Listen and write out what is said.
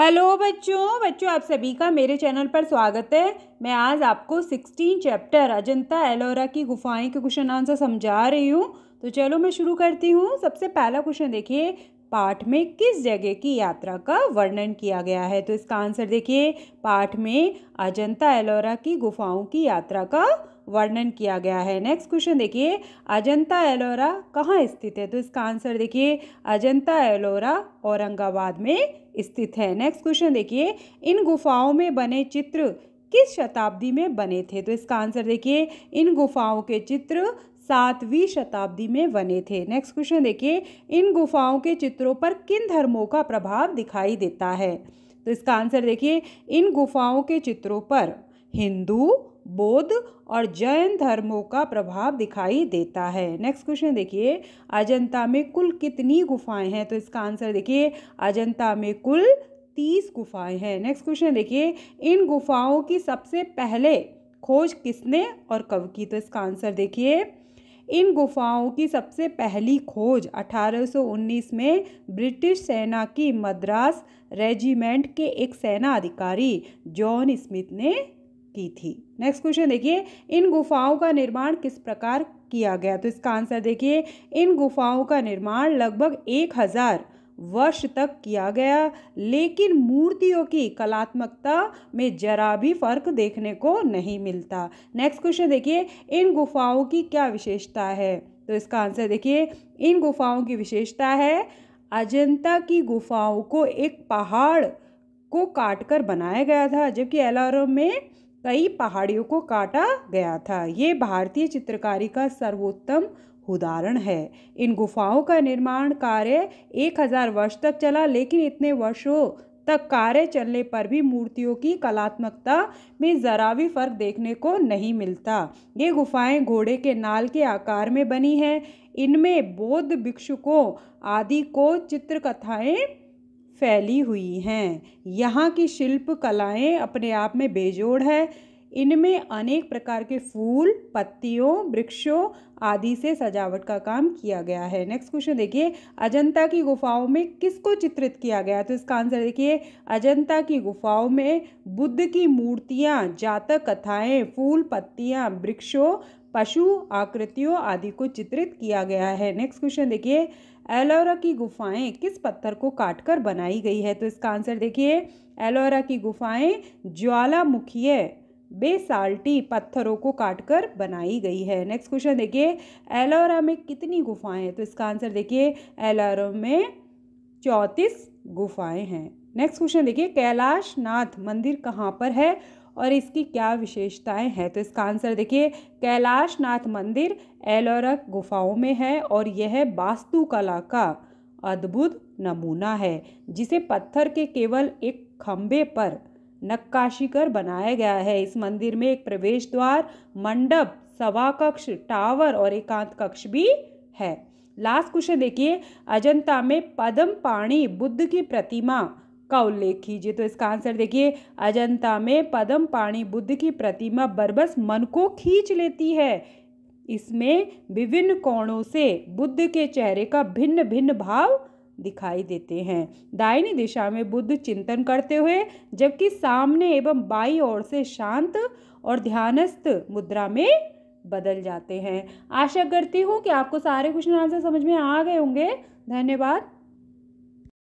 hello बच्चों बच्चों आप सभी का मेरे चैनल पर स्वागत है मैं आज आपको सिक्सटीन चैप्टर अजंता एलोरा की गुफाएं के क्वेश्चन आंसर समझा रही हूँ तो चलो मैं शुरू करती हूँ सबसे पहला क्वेश्चन देखिए पाठ में किस जगह की यात्रा का वर्णन किया गया है तो इसका आंसर देखिए पाठ में अजंता एलोरा की गुफाओं की यात्रा का वर्णन किया गया है नेक्स्ट क्वेश्चन देखिए अजंता एलोरा कहाँ स्थित है तो इसका आंसर देखिए अजंता एलोरा औरंगाबाद में स्थित है नेक्स्ट क्वेश्चन देखिए इन गुफाओं में बने चित्र किस शताब्दी में बने थे तो इसका आंसर देखिए इन गुफाओं के चित्र सातवीं शताब्दी में बने थे नेक्स्ट क्वेश्चन देखिए इन गुफाओं के चित्रों पर किन धर्मों का प्रभाव दिखाई देता है तो इसका आंसर देखिए इन गुफाओं के चित्रों पर हिंदू बौद्ध और जैन धर्मों का प्रभाव दिखाई देता है नेक्स्ट क्वेश्चन देखिए अजंता में कुल कितनी गुफाएं हैं तो इसका आंसर देखिए अजंता में कुल तीस गुफाएं हैं नेक्स्ट क्वेश्चन देखिए इन गुफाओं की सबसे पहले खोज किसने और कब की तो इसका आंसर देखिए इन गुफाओं की सबसे पहली खोज 1819 में ब्रिटिश सेना की मद्रास रेजिमेंट के एक सेना अधिकारी जॉन स्मिथ ने की थी नेक्स्ट क्वेश्चन देखिए इन गुफाओं का निर्माण किस प्रकार किया गया तो इसका आंसर देखिए इन गुफाओं का निर्माण लगभग एक हज़ार वर्ष तक किया गया लेकिन मूर्तियों की कलात्मकता में जरा भी फर्क देखने को नहीं मिलता नेक्स्ट क्वेश्चन देखिए इन गुफाओं की क्या विशेषता है तो इसका आंसर देखिए इन गुफाओं की विशेषता है अजंता की गुफाओं को एक पहाड़ को काटकर बनाया गया था जबकि एलारो में कई पहाड़ियों को काटा गया था ये भारतीय चित्रकारी का सर्वोत्तम उदाहरण है इन गुफाओं का निर्माण कार्य 1000 वर्ष तक चला लेकिन इतने वर्षों तक कार्य चलने पर भी मूर्तियों की कलात्मकता में ज़रा भी फर्क देखने को नहीं मिलता ये गुफाएं घोड़े के नाल के आकार में बनी हैं इनमें बौद्ध भिक्षुकों आदि को चित्रकथाएँ फैली हुई हैं यहाँ की शिल्प कलाएँ अपने आप में बेजोड़ है इनमें अनेक प्रकार के फूल पत्तियों वृक्षों आदि से सजावट का काम किया गया है नेक्स्ट क्वेश्चन देखिए अजंता की गुफाओं में किसको चित्रित किया गया तो इसका आंसर देखिए अजंता की गुफाओं में बुद्ध की मूर्तियाँ जातक कथाएं फूल पत्तियाँ वृक्षों पशु आकृतियों आदि को चित्रित किया गया है नेक्स्ट क्वेश्चन देखिए एलोरा की गुफाएं किस पत्थर को काटकर बनाई गई है तो इसका आंसर देखिए एलोरा की गुफाएं ज्वालामुखीय बेसाल्टी पत्थरों को काटकर बनाई गई है नेक्स्ट क्वेश्चन देखिए एलोरा में कितनी गुफाएं हैं तो इसका आंसर देखिए एलोरा में चौंतीस गुफाएं हैं नेक्स्ट क्वेश्चन देखिए कैलाश नाथ मंदिर कहाँ पर है और इसकी क्या विशेषताएं हैं तो इसका आंसर देखिए कैलाश नाथ मंदिर एलोरक गुफाओं में है और यह वास्तुकला का अद्भुत नमूना है जिसे पत्थर के केवल एक खम्भे पर नक्काशी कर बनाया गया है इस मंदिर में एक प्रवेश द्वार मंडप सवा कक्ष टावर और एकांत कक्ष भी है लास्ट क्वेश्चन देखिए अजंता में पद्म पाणी बुद्ध की प्रतिमा का उल्लेख कीजिए तो इसका आंसर देखिए अजंता में पदम पाणी बुद्ध की प्रतिमा बरबस मन को खींच लेती है इसमें विभिन्न कोणों से बुद्ध के चेहरे का भिन्न भिन्न भाव दिखाई देते हैं दाहिनी दिशा में बुद्ध चिंतन करते हुए जबकि सामने एवं बाई ओर से शांत और ध्यानस्थ मुद्रा में बदल जाते हैं आशा करती हूँ कि आपको सारे क्वेश्चन आंसर समझ में आ गए होंगे धन्यवाद